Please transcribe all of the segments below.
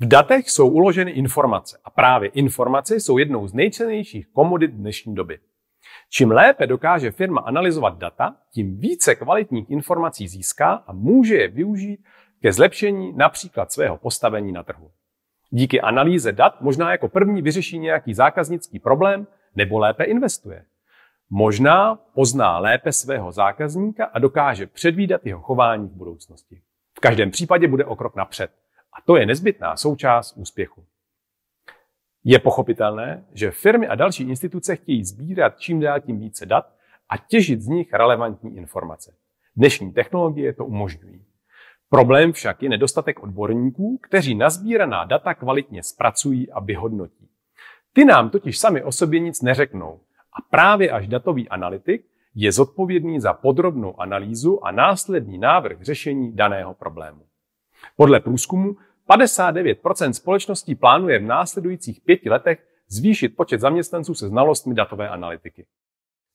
V datech jsou uloženy informace a právě informace jsou jednou z nejcennějších komodit dnešní doby. Čím lépe dokáže firma analyzovat data, tím více kvalitních informací získá a může je využít ke zlepšení například svého postavení na trhu. Díky analýze dat možná jako první vyřeší nějaký zákaznický problém nebo lépe investuje. Možná pozná lépe svého zákazníka a dokáže předvídat jeho chování v budoucnosti. V každém případě bude o krok napřed. A to je nezbytná součást úspěchu. Je pochopitelné, že firmy a další instituce chtějí sbírat čím dál tím více dat a těžit z nich relevantní informace. Dnešní technologie to umožňují. Problém však je nedostatek odborníků, kteří nazbíraná data kvalitně zpracují a vyhodnotí. Ty nám totiž sami o sobě nic neřeknou a právě až datový analytik je zodpovědný za podrobnou analýzu a následný návrh řešení daného problému. Podle průzkumu 59% společností plánuje v následujících pěti letech zvýšit počet zaměstnanců se znalostmi datové analytiky.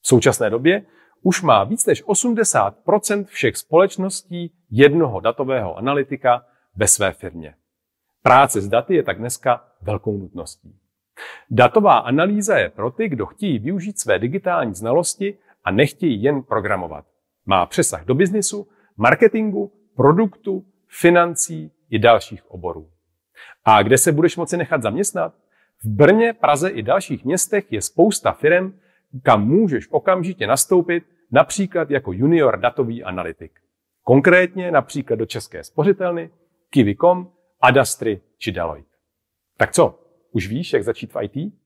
V současné době už má víc než 80% všech společností jednoho datového analytika ve své firmě. Práce s daty je tak dneska velkou nutností. Datová analýza je pro ty, kdo chtějí využít své digitální znalosti a nechtějí jen programovat. Má přesah do biznisu, marketingu, produktu, financí i dalších oborů. A kde se budeš moci nechat zaměstnat? V Brně, Praze i dalších městech je spousta firm, kam můžeš okamžitě nastoupit, například jako junior datový analytik. Konkrétně například do České spořitelny, Kiwi.com, Adastry či Deloitte. Tak co, už víš, jak začít v IT?